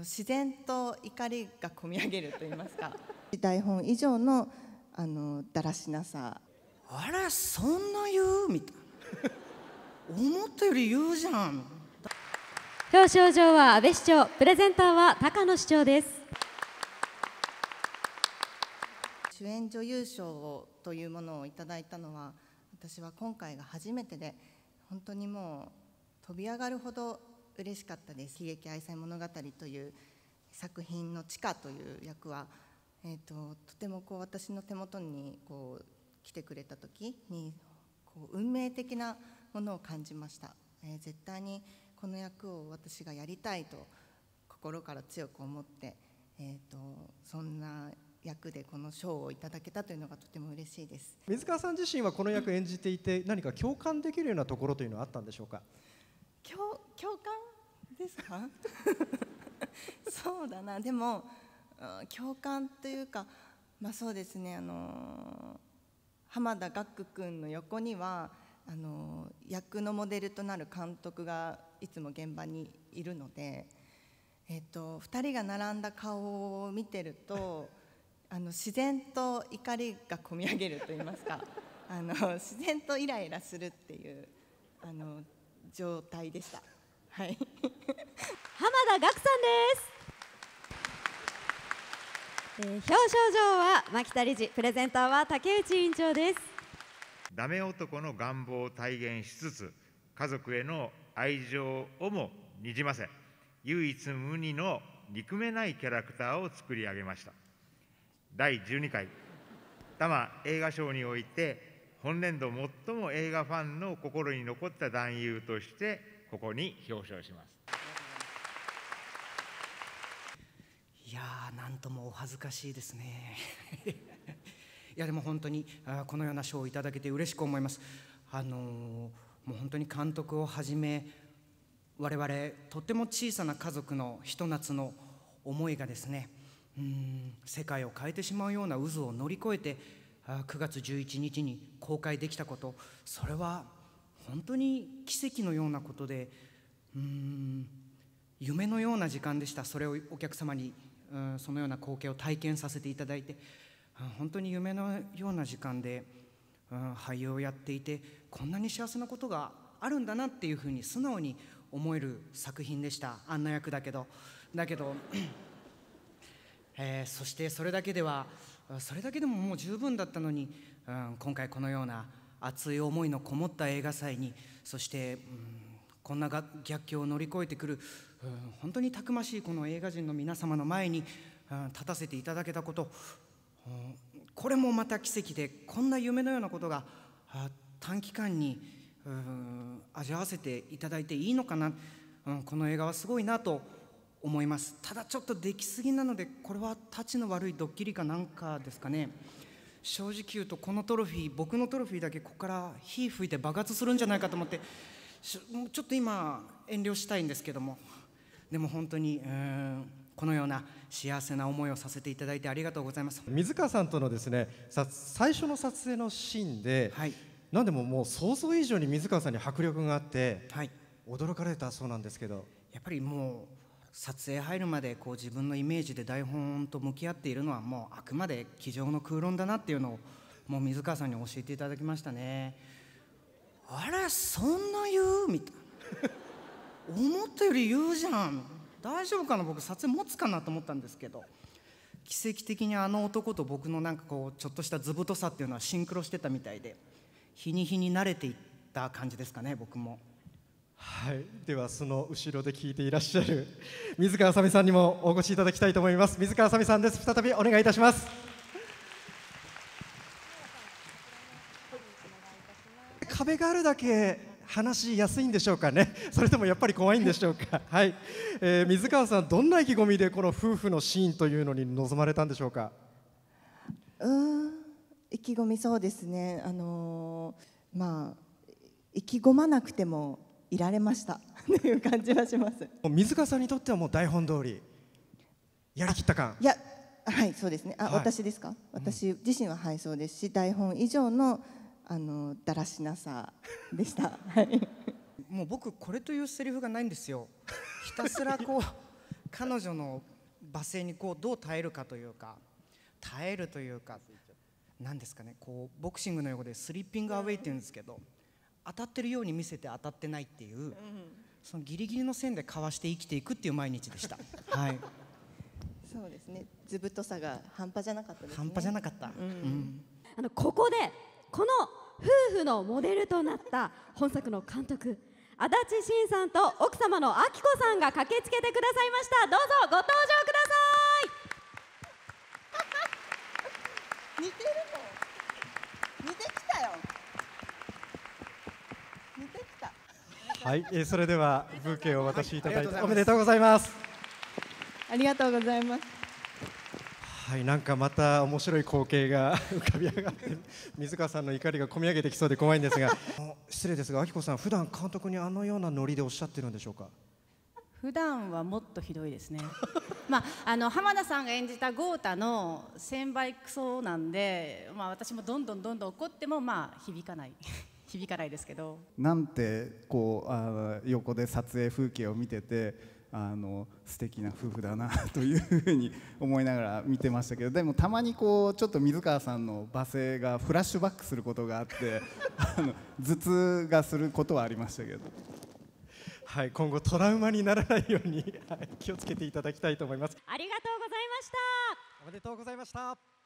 の自然と怒りがこみ上げると言いますか 台本以上のあのだらしなさあらそんな言うみたいな思ったより言うじゃん表彰状は安倍市長プレゼンターは高野市長です主演女優賞をというものをいただいたのは私は今回が初めてで本当にもう飛び上がるほど嬉しかったです「悲劇愛妻物語」という作品の「地下」という役は、えーと、とてもこう私の手元にこう来てくれた時にこう運命的なものを感じました、えー、絶対にこの役を私がやりたいと心から強く思って、えーとそんな役でこの賞をいただけたというのがとても嬉しいです水川さん自身はこの役演じていて何か共感できるようなところというのはあったんでしょうか共感ですか そうだなでも共感というかまあそうですねあの浜田岳君の横にはあの役のモデルとなる監督がいつも現場にいるので、えっと、2人が並んだ顔を見てるとあの自然と怒りがこみ上げると言いますかあの自然とイライラするっていうあの状態でした。はい浜田岳さんです。えー、表彰状は牧田理事、プレゼンターは竹内委員長です。ダメ男の願望を体現しつつ、家族への愛情をもにじませ、唯一無二の憎めないキャラクターを作り上げました。第12回多摩映画賞において本年度最も映画ファンの心に残った男優としてここに表彰しますいやーなんともお恥ずかしいですね いやでも本当にあこのような賞をいただけて嬉しく思いますあのー、もう本当に監督をはじめ我々とても小さな家族のひと夏の思いがですねうん世界を変えてしまうような渦を乗り越えて9月11日に公開できたことそれは本当に奇跡のようなことでうん夢のような時間でしたそれをお客様にそのような光景を体験させていただいて本当に夢のような時間で俳優をやっていてこんなに幸せなことがあるんだなっていうふうに素直に思える作品でしたあんな役だけどだけど、えー、そしてそれだけではそれだけでももう十分だったのに、うん、今回このような熱い思いのこもった映画祭にそして、うん、こんな逆境を乗り越えてくる、うん、本当にたくましいこの映画人の皆様の前に、うん、立たせていただけたこと、うん、これもまた奇跡でこんな夢のようなことが短期間に、うん、味わわせていただいていいのかな、うん、この映画はすごいなと思いますただちょっとできすぎなのでこれはたちの悪いドッキリかなんかですかね正直言うとこのトロフィー僕のトロフィーだけここから火吹いて爆発するんじゃないかと思ってちょっと今遠慮したいんですけどもでも本当にうんこのような幸せな思いをさせていただいてありがとうございます水川さんとのですね最初の撮影のシーンで、はい、何でももう想像以上に水川さんに迫力があって、はい、驚かれたそうなんですけどやっぱりもう撮影入るまでこう自分のイメージで台本と向き合っているのはもうあくまで机上の空論だなっていうのをもう水川さんに教えていただきましたねあれそんな言うみたいな思ったより言うじゃん大丈夫かな僕撮影持つかなと思ったんですけど奇跡的にあの男と僕のなんかこうちょっとした図太さっていうのはシンクロしてたみたいで日に日に慣れていった感じですかね僕も。はい、ではその後ろで聞いていらっしゃる 水川あさみさんにもお越しいただきたいと思います水川あさみさんです再びお願いいたします壁があるだけ話しやすいんでしょうかねそれともやっぱり怖いんでしょうか はい、えー、水川さんどんな意気込みでこの夫婦のシーンというのに臨まれたんでしょうかうん意気込みそうですねあのー、まあ意気込まなくてもいられましたという感じはします水川さんにとってはもう台本通りやりきった感いやはいそうですねあ、はい、私ですか私自身ははいそうですし台本以上のあのだらしなさでしたはいもう僕これというセリフがないんですよひたすらこう 彼女の罵声にこうどう耐えるかというか耐えるというか何ですかねこうボクシングの横でスリッピングアウェイって言うんですけど当たってるように見せて当たってないっていう、うん、そのギリギリの線でかわして生きていくっていう毎日でした。はいそうですね。ずぶとさが半端じゃなかったです、ね、半端じゃなかった。うん、あのここでこの夫婦のモデルとなった本作の監督足立慎さんと奥様の明子さんが駆けつけてくださいました。どうぞご登場はい、えー、それではブーケをお渡しいただいて、はい、おめでとうございますありがとうございますはいなんかまた面白い光景が 浮かび上がって水川さんの怒りがこみ上げてきそうで怖いんですが失礼ですがきこさん普段監督にあのようなノリでおっしゃってるんでしょうか普段はもっとひどいですね まあ、あの浜田さんが演じた豪太の千倍クソなんで、まあ、私もどんどんどんどん怒ってもまあ響かない響かないですけど。なんてこうあ横で撮影風景を見ててあの素敵な夫婦だなというふうに思いながら見てましたけどでもたまにこうちょっと水川さんの罵声がフラッシュバックすることがあってあの頭痛がすることはありましたけど。はい、今後トラウマにならないように、はい、気をつけていただきたいと思います。ありがとうございました。おめでとうございました。